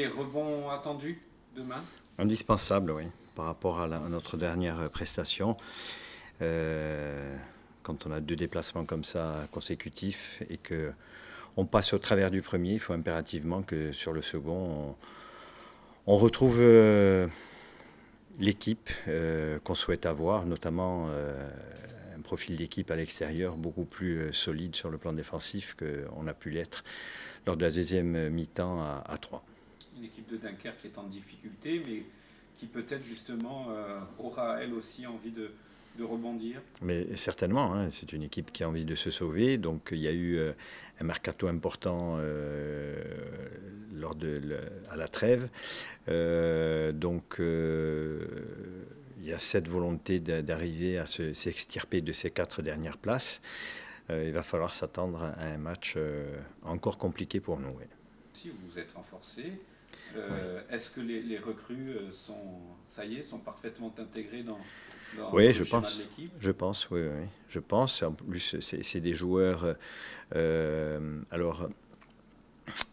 Les rebonds attendus demain Indispensable, oui, par rapport à, notre dernière prestation. Euh, quand on a deux déplacements comme ça consécutifs et que on passe au travers du premier, il faut impérativement que sur le second, on, retrouve euh, l'équipe euh, qu'on souhaite avoir, notamment un profil d'équipe à l'extérieur beaucoup plus solide sur le plan défensif qu'on a pu l'être lors de la deuxième mi-temps à, à L'équipe de Dunkerque qui est en difficulté, mais qui peut-être justement euh, aura elle aussi envie de, rebondir. Mais certainement, hein, c'est une équipe qui a envie de se sauver. Donc il y a eu euh, un mercato important euh, lors de à la trêve. donc il y a cette volonté d'arriver à s'extirper de ces quatre dernières places. il va falloir s'attendre à un match encore compliqué pour nous. Si vous vous êtes renforcé, euh, est-ce que les, recrues euh, sont, ça y est, sont parfaitement intégrées dans, dans le de l'équipe Je pense, oui, oui, je pense. En plus, c'est des joueurs. Euh, alors,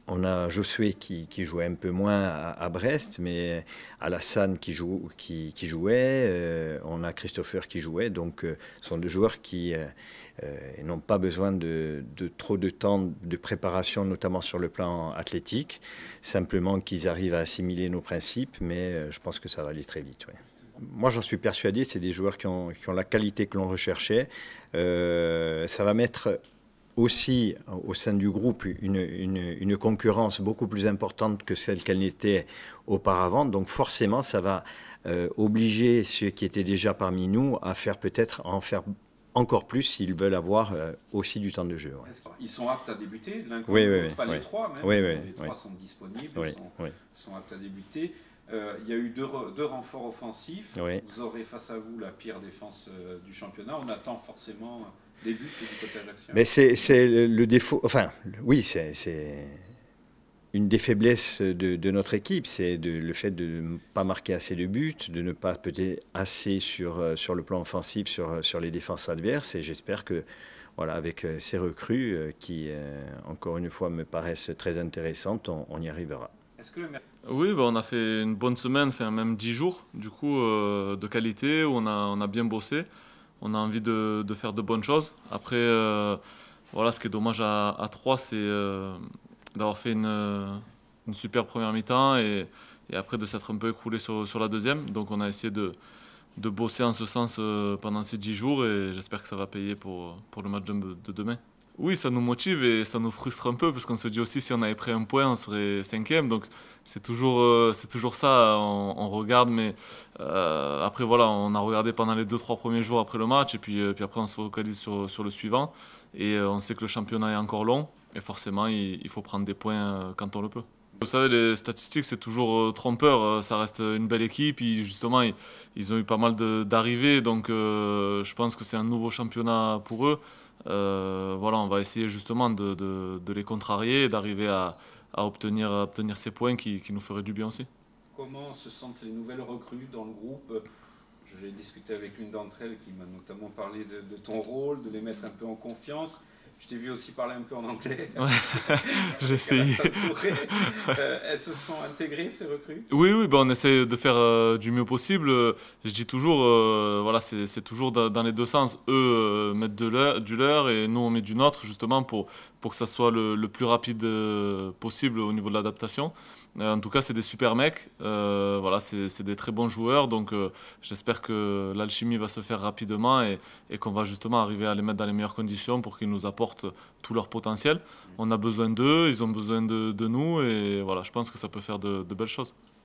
on a Josué qui, jouait un peu moins à, Brest, mais Alassane qui, jouait, euh, on a Christopher qui jouait, donc euh, ce sont deux joueurs qui euh, n'ont pas besoin de, trop de temps de préparation, notamment sur le plan athlétique, simplement qu'ils arrivent à assimiler nos principes, mais je pense que ça va aller très vite. moi j'en suis persuadé, c'est des joueurs qui ont, la qualité que l'on recherchait. ça va mettre aussi euh, au sein du groupe une, une, concurrence beaucoup plus importante que celle qu'elle n'était auparavant. Donc forcément, ça va euh, obliger ceux qui étaient déjà parmi nous à faire peut-être en faire encore plus s'ils veulent avoir euh, aussi du temps de jeu. Ils sont aptes à débuter, l'un oui, oui, les trois mais les trois sont disponibles, ils sont aptes à débuter. Euh, il y a eu deux, renforts offensifs. Vous aurez face à vous la pire défense euh, du championnat. On attend forcément des buts du côté l'action. Mais c'est le défaut. Enfin, oui, c'est une des faiblesses de, notre équipe, c'est le fait de ne pas marquer assez de buts, de ne pas peut-être assez sur, euh, sur le plan offensif, sur, sur les défenses adverses. Et j'espère que, voilà, avec ces recrues qui, encore une fois, me paraissent très intéressantes, on y arrivera. Oui, bah, on a fait une bonne semaine, fait même 10 jours du coup euh, de qualité où on a, on a bien bossé. On a envie de, de faire de bonnes choses. Après, euh, voilà, ce qui est dommage à, à 3, c'est euh, d'avoir fait une, une, super première mi-temps et, et, après de s'être un peu écroulé sur, sur, la deuxième. Donc on a essayé de, de bosser en ce sens pendant ces 10 jours et j'espère que ça va payer pour, pour le match de demain oui, ça nous motive et ça nous frustre un peu parce qu'on se dit aussi si on avait pris un point, on serait cinquième. Donc c'est toujours, euh, c'est toujours ça, on, regarde. Mais euh, après, voilà, on a regardé pendant les deux, trois premiers jours après le match et puis, euh, puis après on se focalise sur, sur le suivant. Et on sait que le championnat est encore long et forcément il, faut prendre des points quand on le peut. Vous savez, les statistiques, c'est toujours trompeur. Ça reste une belle équipe. et justement, ils, ont eu pas mal d'arrivées. Donc, je pense que c'est un nouveau championnat pour eux. Euh, voilà, on va essayer justement de, les contrarier d'arriver à, à, obtenir, obtenir ces points qui, nous feraient du bien aussi. Comment se sentent les nouvelles recrues dans le groupe J'ai discuté avec une d'entre elles qui m'a notamment parlé de, ton rôle, de les mettre un peu en confiance. Je t'ai vu aussi parler un peu en anglais. Ouais, essayé. Euh, elles se sont intégrées, ces recrues Oui, oui, ben on essaie de faire euh, du mieux possible. Je dis toujours, euh, voilà, c'est toujours dans les deux sens. Eux mettent de leur, du leur et nous, on met du nôtre, justement, pour, pour que ça soit le, le plus rapide possible au niveau de l'adaptation. en tout cas, c'est des super mecs. voilà, c'est des très bons joueurs. Donc, j'espère que l'alchimie va se faire rapidement et, et qu'on va justement arriver à les mettre dans les meilleures conditions pour qu'ils nous apportent tout leur potentiel. Mm. On a besoin d'eux, ils ont besoin de, nous, et voilà, je pense que ça peut faire de belles choses.